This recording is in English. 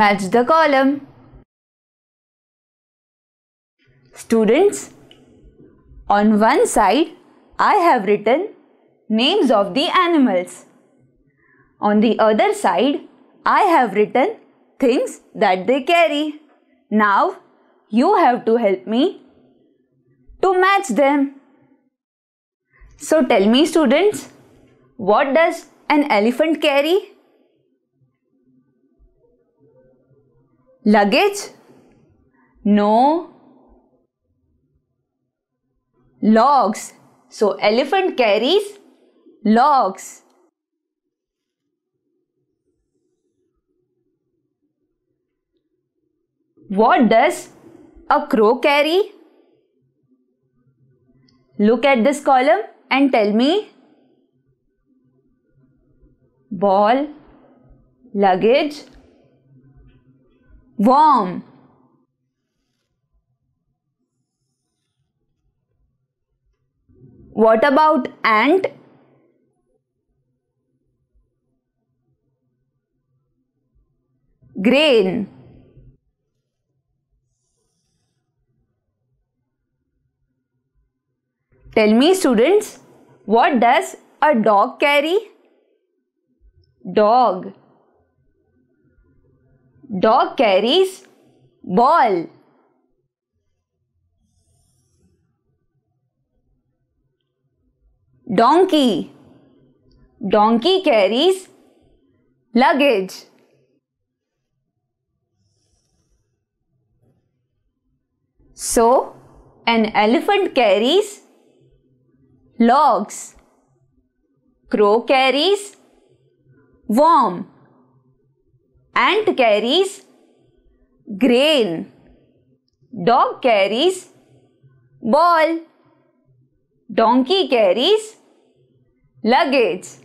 Match the column. Students, on one side I have written names of the animals. On the other side I have written things that they carry. Now you have to help me to match them. So tell me students, what does an elephant carry? luggage no logs so elephant carries logs what does a crow carry look at this column and tell me ball luggage warm what about ant grain Tell me students, what does a dog carry? Dog. Dog carries ball. Donkey. Donkey carries luggage. So, an elephant carries logs. Crow carries worm. Ant carries grain. Dog carries ball. Donkey carries luggage.